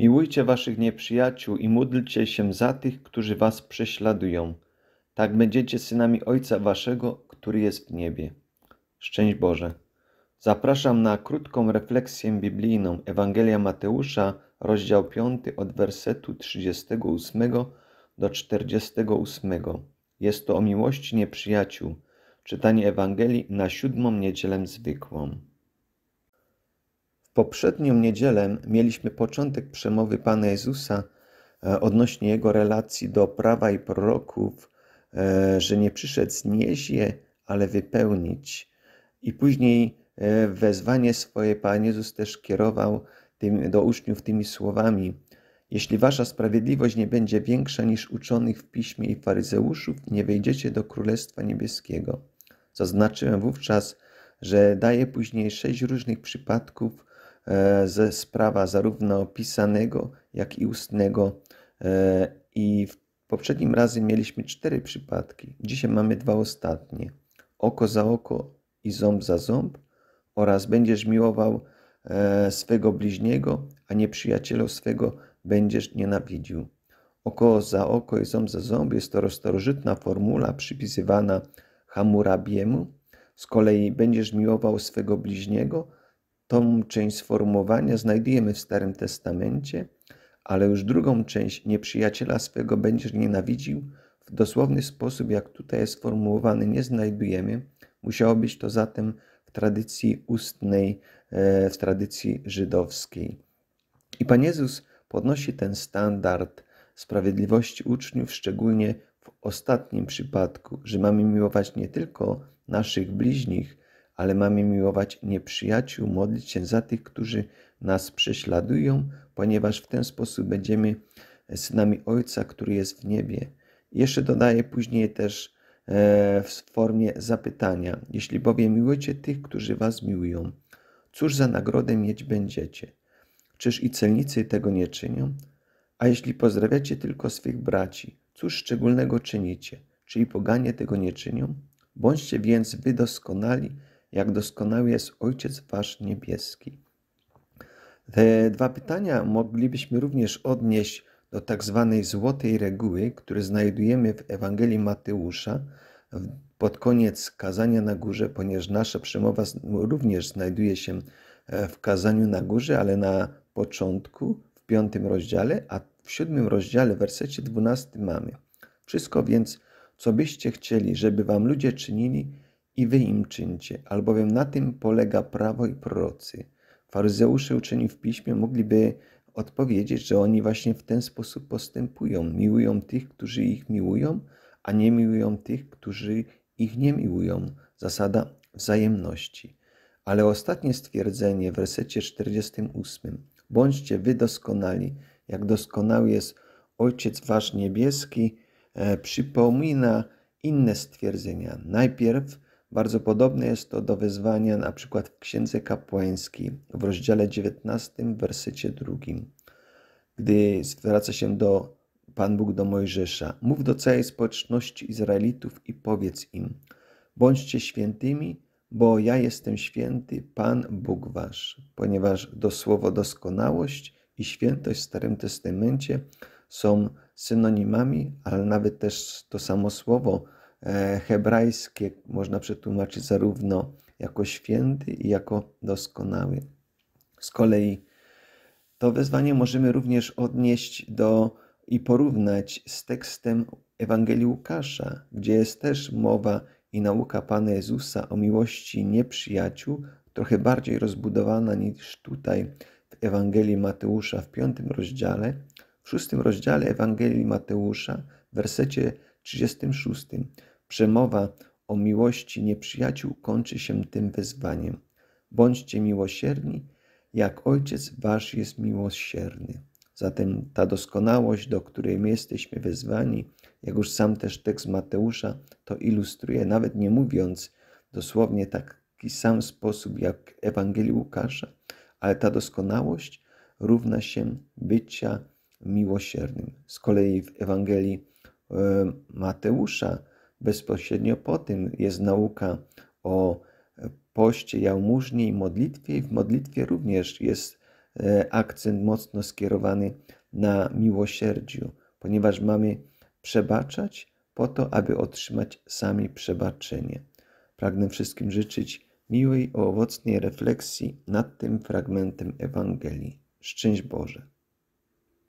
Miłujcie waszych nieprzyjaciół i módlcie się za tych, którzy was prześladują. Tak będziecie synami Ojca Waszego, który jest w niebie. Szczęść Boże. Zapraszam na krótką refleksję biblijną Ewangelia Mateusza, rozdział 5, od wersetu 38 do 48. Jest to o miłości nieprzyjaciół. Czytanie Ewangelii na siódmą niedzielę zwykłą poprzednią niedzielę mieliśmy początek przemowy Pana Jezusa e, odnośnie Jego relacji do prawa i proroków, e, że nie przyszedł znieść je, ale wypełnić. I później e, wezwanie swoje Pan Jezus też kierował do uczniów tymi słowami. Jeśli wasza sprawiedliwość nie będzie większa niż uczonych w piśmie i faryzeuszów, nie wejdziecie do Królestwa Niebieskiego. Zaznaczyłem wówczas, że daje później sześć różnych przypadków E, ze sprawa zarówno pisanego, jak i ustnego. E, I w poprzednim razie mieliśmy cztery przypadki. Dzisiaj mamy dwa ostatnie. Oko za oko i ząb za ząb oraz będziesz miłował e, swego bliźniego, a nieprzyjaciela swego będziesz nienawidził. Oko za oko i ząb za ząb jest to starożytna formuła przypisywana Hamurabiemu. Z kolei będziesz miłował swego bliźniego, Tą część sformułowania znajdujemy w Starym Testamencie, ale już drugą część nieprzyjaciela swego będziesz nienawidził, w dosłowny sposób, jak tutaj jest sformułowany, nie znajdujemy. Musiało być to zatem w tradycji ustnej, e, w tradycji żydowskiej. I Pan Jezus podnosi ten standard sprawiedliwości uczniów, szczególnie w ostatnim przypadku, że mamy miłować nie tylko naszych bliźnich, ale mamy miłować nieprzyjaciół, modlić się za tych, którzy nas prześladują, ponieważ w ten sposób będziemy synami Ojca, który jest w niebie. Jeszcze dodaję później też e, w formie zapytania. Jeśli bowiem miłujecie tych, którzy was miłują, cóż za nagrodę mieć będziecie? Czyż i celnicy tego nie czynią? A jeśli pozdrawiacie tylko swych braci, cóż szczególnego czynicie? Czy i poganie tego nie czynią? Bądźcie więc wy doskonali, jak doskonały jest Ojciec Wasz Niebieski. Te dwa pytania moglibyśmy również odnieść do tak zwanej złotej reguły, które znajdujemy w Ewangelii Mateusza pod koniec kazania na górze, ponieważ nasza przemowa również znajduje się e, w kazaniu na górze, ale na początku, w piątym rozdziale, a w siódmym rozdziale, w wersecie dwunastym mamy. Wszystko więc, co byście chcieli, żeby wam ludzie czynili, i wy im czyńcie, albowiem na tym polega prawo i prorocy. Faryzeusze uczeni w piśmie mogliby odpowiedzieć, że oni właśnie w ten sposób postępują. Miłują tych, którzy ich miłują, a nie miłują tych, którzy ich nie miłują. Zasada wzajemności. Ale ostatnie stwierdzenie w wersecie 48. Bądźcie wy doskonali, jak doskonały jest Ojciec Wasz Niebieski, e, przypomina inne stwierdzenia. Najpierw bardzo podobne jest to do wezwania na przykład w Księdze Kapłańskiej w rozdziale 19, wersecie 2, gdy zwraca się do Pan Bóg do Mojżesza: Mów do całej społeczności Izraelitów i powiedz im: Bądźcie świętymi, bo ja jestem święty, Pan Bóg wasz, ponieważ do słowo doskonałość i świętość w Starym Testamencie są synonimami, ale nawet też to samo słowo E, hebrajskie można przetłumaczyć zarówno jako święty i jako doskonały. Z kolei to wezwanie możemy również odnieść do i porównać z tekstem Ewangelii Łukasza, gdzie jest też mowa i nauka Pana Jezusa o miłości nieprzyjaciół, trochę bardziej rozbudowana niż tutaj w Ewangelii Mateusza w piątym rozdziale. W szóstym rozdziale Ewangelii Mateusza, w wersecie 36. Przemowa o miłości nieprzyjaciół kończy się tym wezwaniem. Bądźcie miłosierni, jak Ojciec Wasz jest miłosierny. Zatem ta doskonałość, do której my jesteśmy wezwani, jak już sam też tekst Mateusza to ilustruje, nawet nie mówiąc dosłownie taki sam sposób jak Ewangelii Łukasza, ale ta doskonałość równa się bycia miłosiernym. Z kolei w Ewangelii E, Mateusza, bezpośrednio po tym jest nauka o poście, jałmużnie i modlitwie. W modlitwie również jest e, akcent mocno skierowany na miłosierdziu, ponieważ mamy przebaczać po to, aby otrzymać sami przebaczenie. Pragnę wszystkim życzyć miłej, owocnej refleksji nad tym fragmentem Ewangelii. Szczęść Boże!